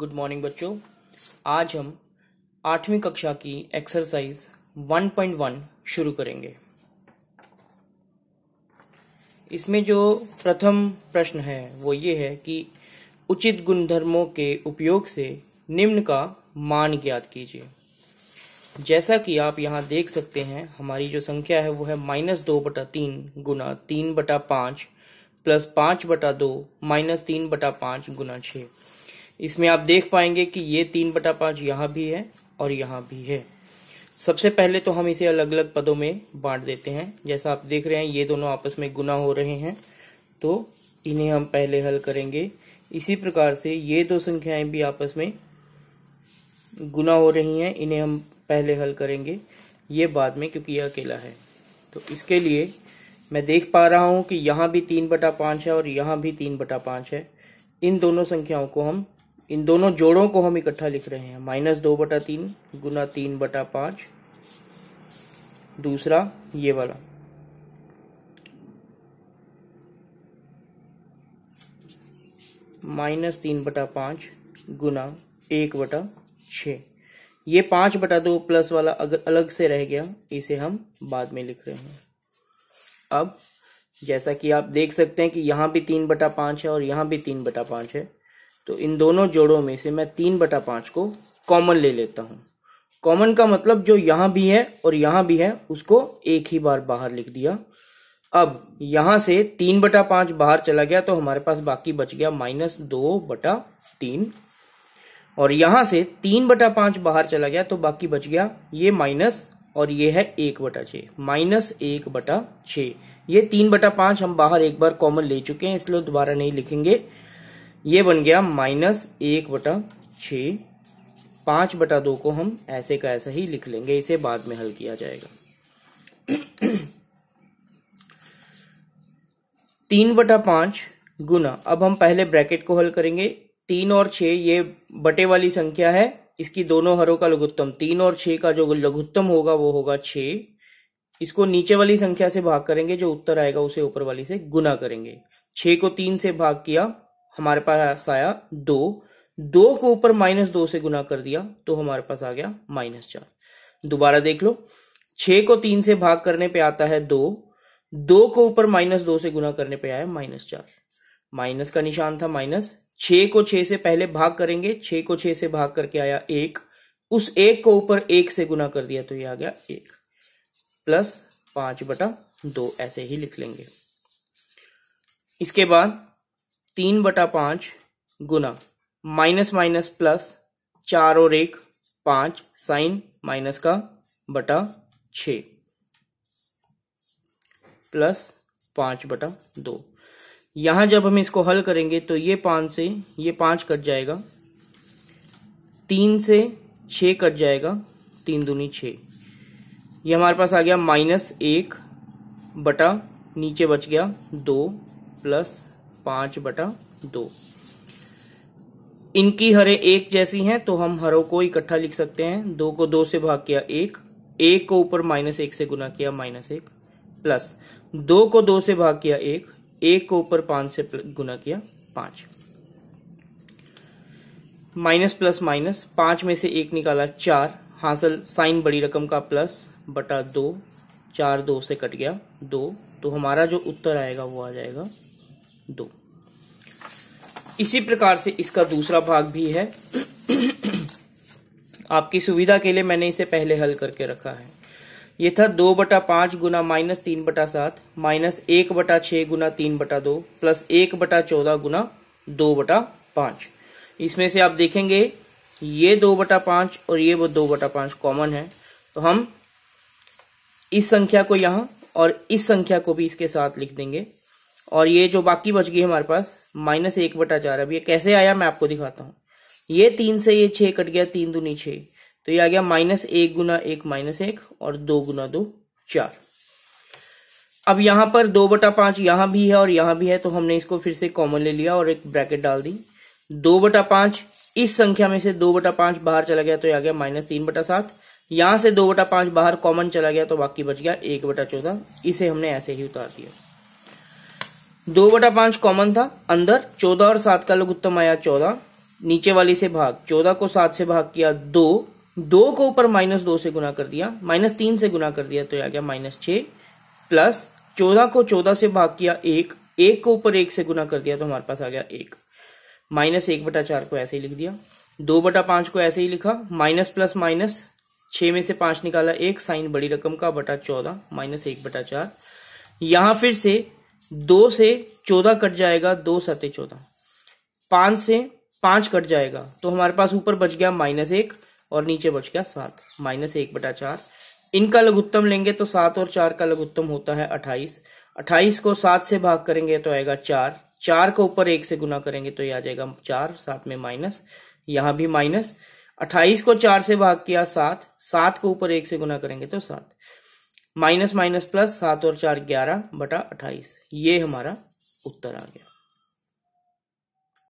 good morning बच्चों आज हम आठवीं कक्षा की एक्सरसाइज 1.1 शुरू करेंगे इसमें जो प्रथम प्रश्न है वो ये है कि उचित गुणधर्मों के उपयोग से निम्न का मान ज्ञात कीजिए जैसा कि आप यहाँ देख सकते हैं हमारी जो संख्या है वो है माइनस दो बटा तीन गुना तीन बटा पांच प्लस पांच बटा दो माइनस तीन बटा पांच गुना छह इसमें आप देख पाएंगे कि ये तीन बटा पांच यहां भी है और यहां भी है सबसे पहले तो हम इसे अलग अलग पदों में बांट देते हैं जैसा आप देख रहे हैं ये दोनों आपस में गुना हो रहे हैं तो इन्हें हम पहले हल करेंगे इसी प्रकार से ये दो संख्याएं भी आपस में गुना हो रही हैं इन्हें हम पहले हल करेंगे ये बाद में क्योंकि यह अकेला है तो इसके लिए मैं देख पा रहा हूं कि यहां भी तीन बटा पांच है और यहां भी तीन बटा पांच है इन दोनों संख्याओं को हम इन दोनों जोड़ों को हम इकट्ठा लिख रहे हैं माइनस दो बटा तीन गुना तीन बटा पांच दूसरा ये वाला माइनस तीन बटा पांच गुना एक बटा छ ये पांच बटा दो प्लस वाला अगर अलग से रह गया इसे हम बाद में लिख रहे हैं अब जैसा कि आप देख सकते हैं कि यहां भी तीन बटा पांच है और यहां भी तीन बटा पांच है तो इन दोनों जोड़ों में से मैं तीन बटा पांच को कॉमन ले लेता हूं कॉमन का मतलब जो यहां भी है और यहां भी है उसको एक ही बार बाहर लिख दिया अब यहां से तीन बटा पांच बाहर चला गया तो हमारे पास बाकी बच गया माइनस दो बटा तीन और यहां से तीन बटा पांच बाहर चला गया तो बाकी बच गया ये माइनस और ये है एक बटा छ माइनस एक बटा छ ये तीन बटा पांच हम बाहर एक बार कॉमन ले चुके हैं इसलिए दोबारा नहीं लिखेंगे ये बन गया माइनस एक बटा छ पांच बटा दो को हम ऐसे का ऐसा ही लिख लेंगे इसे बाद में हल किया जाएगा तीन बटा पांच गुना अब हम पहले ब्रैकेट को हल करेंगे तीन और छ ये बटे वाली संख्या है इसकी दोनों हरों का लघुत्तम तीन और छ का जो लघुत्तम होगा वो होगा छ इसको नीचे वाली संख्या से भाग करेंगे जो उत्तर आएगा उसे ऊपर वाली से गुना करेंगे छ को तीन से भाग किया हमारे पास आया दो दो को ऊपर माइनस दो से गुना कर दिया तो हमारे पास आ गया माइनस चार दोबारा देख लो छ को तीन से भाग करने पे आता है दो दो को ऊपर माइनस दो से गुना करने पे आया माइनस चार माइनस का निशान था माइनस छ को छ से पहले भाग करेंगे छ को छ से भाग करके आया एक उस एक को ऊपर एक से गुना कर दिया तो ये आ गया एक प्लस पांच बटा दो ऐसे ही लिख लेंगे इसके बाद तीन बटा पांच गुना माइनस माइनस प्लस चार और एक पांच साइन माइनस का बटा छ प्लस पांच बटा दो यहां जब हम इसको हल करेंगे तो ये पांच से ये पांच कट जाएगा तीन से छ कट जाएगा तीन दूनी छ ये हमारे पास आ गया माइनस एक बटा नीचे बच गया दो प्लस पांच बटा दो इनकी हरे एक जैसी हैं तो हम हरों को इकट्ठा लिख सकते हैं दो को दो से भाग किया एक एक को ऊपर माइनस एक से गुना किया माइनस एक प्लस दो को दो से भाग किया एक एक को ऊपर पांच से गुना किया पांच माइनस प्लस माइनस पांच में से एक निकाला चार हासिल साइन बड़ी रकम का प्लस बटा दो चार दो से कट गया दो तो हमारा जो उत्तर आएगा वो आ जाएगा दो इसी प्रकार से इसका दूसरा भाग भी है आपकी सुविधा के लिए मैंने इसे पहले हल करके रखा है यह था दो बटा पांच गुना माइनस तीन बटा सात माइनस एक बटा छह गुना तीन बटा दो प्लस एक बटा चौदह गुना दो बटा पांच इसमें से आप देखेंगे ये दो बटा पांच और ये वो दो बटा पांच कॉमन है तो हम इस संख्या को यहां और इस संख्या को भी इसके साथ लिख देंगे और ये जो बाकी बच गई हमारे पास माइनस एक बटा चार अब ये कैसे आया मैं आपको दिखाता हूं ये तीन से ये छः कट गया तीन दूनी छः तो ये आ गया माइनस एक गुना एक माइनस एक और दो गुना दो चार अब यहां पर दो बटा पांच यहां भी है और यहां भी है तो हमने इसको फिर से कॉमन ले लिया और एक ब्रैकेट डाल दी दो बटा पांच इस संख्या में से दो बटा पांच बाहर चला गया तो आ गया माइनस तीन बटा सात यहां से दो बटा पांच बाहर कॉमन चला गया तो बाकी बच गया एक बटा चौदह इसे हमने ऐसे ही उतार दिया दो बटा पांच कॉमन था अंदर चौदह और सात का लघुत्तम आया चौदह नीचे वाली से भाग चौदह को सात से भाग किया दो दो को ऊपर माइनस दो से गुना कर दिया माइनस तीन से गुना कर दिया तो आ गया माइनस छ प्लस चौदह को चौदह से भाग किया एक एक को ऊपर एक से गुना कर दिया तो हमारे पास आ गया एक माइनस एक बटा चार को ऐसे ही लिख दिया दो बटा पांच को ऐसे ही लिखा माइनस प्लस माइनस छह में से पांच निकाला एक साइन बड़ी रकम का बटा चौदह माइनस एक बटा चार यहां फिर से दो से चौदह कट जाएगा दो सते चौदह पांच से पांच कट जाएगा तो हमारे पास ऊपर बच गया माइनस एक और नीचे बच गया सात माइनस एक बटा चार इनका लघुत्तम लेंगे तो सात और चार का लघुत्तम होता है अट्ठाईस अट्ठाईस को सात से भाग करेंगे तो आएगा चार चार को ऊपर एक से गुना करेंगे तो ये आ जाएगा चार सात में माइनस यहां भी माइनस अट्ठाईस को चार से भाग किया सात सात को ऊपर एक से गुना करेंगे तो सात माइनस माइनस प्लस सात और चार ग्यारह बटा अट्ठाईस ये हमारा उत्तर आ गया